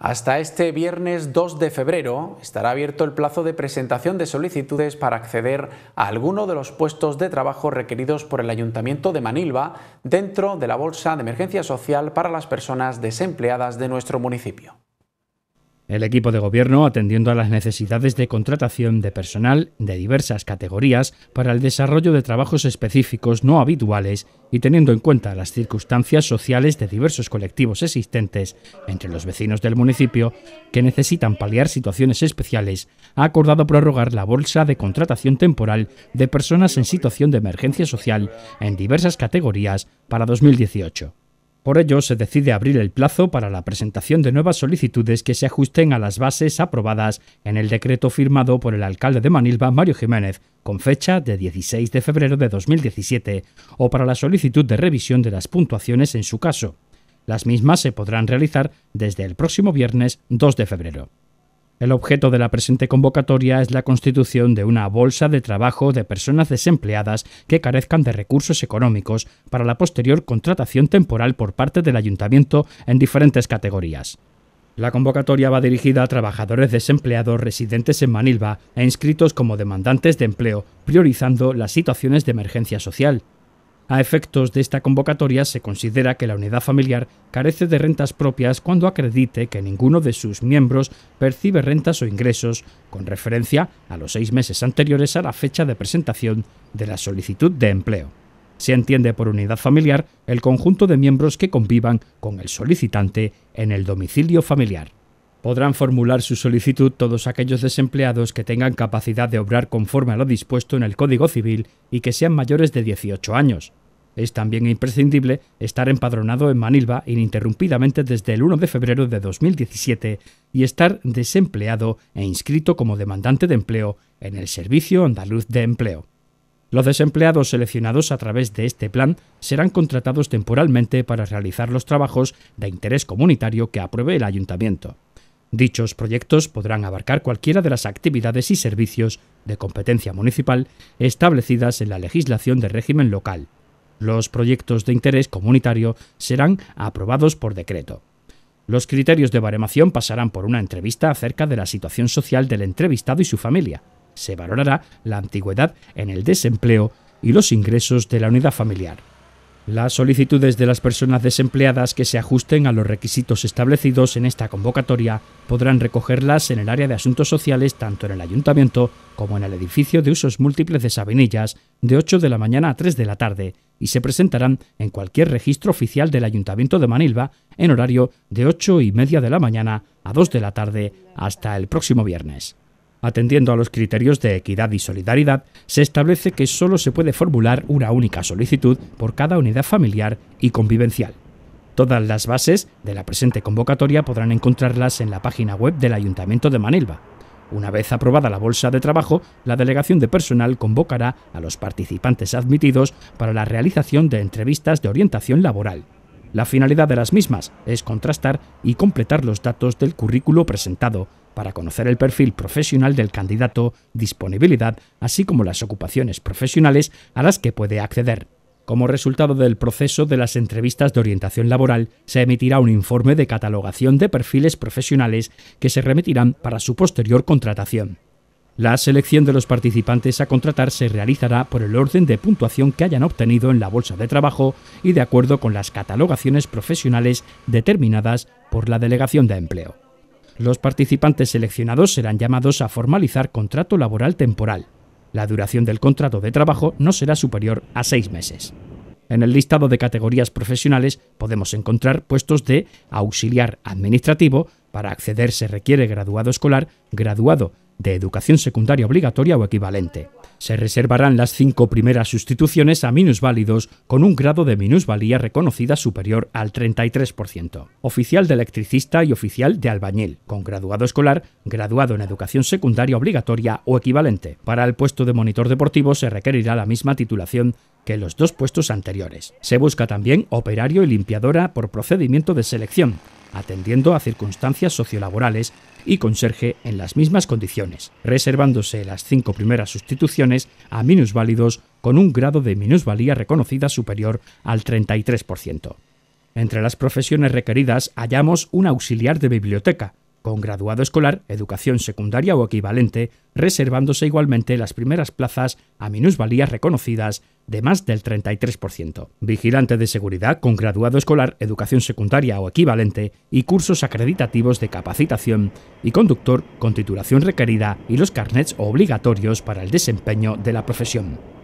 Hasta este viernes 2 de febrero estará abierto el plazo de presentación de solicitudes para acceder a alguno de los puestos de trabajo requeridos por el Ayuntamiento de Manilva dentro de la Bolsa de Emergencia Social para las personas desempleadas de nuestro municipio. El equipo de gobierno atendiendo a las necesidades de contratación de personal de diversas categorías para el desarrollo de trabajos específicos no habituales y teniendo en cuenta las circunstancias sociales de diversos colectivos existentes entre los vecinos del municipio que necesitan paliar situaciones especiales, ha acordado prorrogar la bolsa de contratación temporal de personas en situación de emergencia social en diversas categorías para 2018. Por ello, se decide abrir el plazo para la presentación de nuevas solicitudes que se ajusten a las bases aprobadas en el decreto firmado por el alcalde de Manilva, Mario Jiménez, con fecha de 16 de febrero de 2017, o para la solicitud de revisión de las puntuaciones en su caso. Las mismas se podrán realizar desde el próximo viernes 2 de febrero. El objeto de la presente convocatoria es la constitución de una bolsa de trabajo de personas desempleadas que carezcan de recursos económicos para la posterior contratación temporal por parte del ayuntamiento en diferentes categorías. La convocatoria va dirigida a trabajadores desempleados residentes en Manilva e inscritos como demandantes de empleo, priorizando las situaciones de emergencia social. A efectos de esta convocatoria se considera que la unidad familiar carece de rentas propias cuando acredite que ninguno de sus miembros percibe rentas o ingresos con referencia a los seis meses anteriores a la fecha de presentación de la solicitud de empleo. Se entiende por unidad familiar el conjunto de miembros que convivan con el solicitante en el domicilio familiar. Podrán formular su solicitud todos aquellos desempleados que tengan capacidad de obrar conforme a lo dispuesto en el Código Civil y que sean mayores de 18 años es también imprescindible estar empadronado en Manilva ininterrumpidamente desde el 1 de febrero de 2017 y estar desempleado e inscrito como demandante de empleo en el Servicio Andaluz de Empleo. Los desempleados seleccionados a través de este plan serán contratados temporalmente para realizar los trabajos de interés comunitario que apruebe el ayuntamiento. Dichos proyectos podrán abarcar cualquiera de las actividades y servicios de competencia municipal establecidas en la legislación de régimen local, los proyectos de interés comunitario serán aprobados por decreto. Los criterios de baremación pasarán por una entrevista acerca de la situación social del entrevistado y su familia. Se valorará la antigüedad en el desempleo y los ingresos de la unidad familiar las solicitudes de las personas desempleadas que se ajusten a los requisitos establecidos en esta convocatoria podrán recogerlas en el área de asuntos sociales tanto en el ayuntamiento como en el edificio de usos múltiples de Sabinillas de 8 de la mañana a 3 de la tarde y se presentarán en cualquier registro oficial del ayuntamiento de Manilva en horario de 8 y media de la mañana a 2 de la tarde hasta el próximo viernes. Atendiendo a los criterios de equidad y solidaridad, se establece que solo se puede formular una única solicitud por cada unidad familiar y convivencial. Todas las bases de la presente convocatoria podrán encontrarlas en la página web del Ayuntamiento de Manilva. Una vez aprobada la bolsa de trabajo, la delegación de personal convocará a los participantes admitidos para la realización de entrevistas de orientación laboral. La finalidad de las mismas es contrastar y completar los datos del currículo presentado para conocer el perfil profesional del candidato, disponibilidad, así como las ocupaciones profesionales a las que puede acceder. Como resultado del proceso de las entrevistas de orientación laboral, se emitirá un informe de catalogación de perfiles profesionales que se remitirán para su posterior contratación. La selección de los participantes a contratar se realizará por el orden de puntuación que hayan obtenido en la bolsa de trabajo y de acuerdo con las catalogaciones profesionales determinadas por la Delegación de Empleo. Los participantes seleccionados serán llamados a formalizar contrato laboral temporal. La duración del contrato de trabajo no será superior a seis meses. En el listado de categorías profesionales podemos encontrar puestos de auxiliar administrativo, para acceder se requiere graduado escolar, graduado de educación secundaria obligatoria o equivalente. Se reservarán las cinco primeras sustituciones a minusválidos con un grado de minusvalía reconocida superior al 33%. Oficial de electricista y oficial de albañil, con graduado escolar, graduado en educación secundaria obligatoria o equivalente. Para el puesto de monitor deportivo se requerirá la misma titulación que los dos puestos anteriores. Se busca también operario y limpiadora por procedimiento de selección, atendiendo a circunstancias sociolaborales y conserje en las mismas condiciones, reservándose las cinco primeras sustituciones a minusválidos con un grado de minusvalía reconocida superior al 33%. Entre las profesiones requeridas hallamos un auxiliar de biblioteca, con graduado escolar, educación secundaria o equivalente, reservándose igualmente las primeras plazas a minusvalías reconocidas de más del 33%. Vigilante de seguridad con graduado escolar, educación secundaria o equivalente y cursos acreditativos de capacitación y conductor con titulación requerida y los carnets obligatorios para el desempeño de la profesión.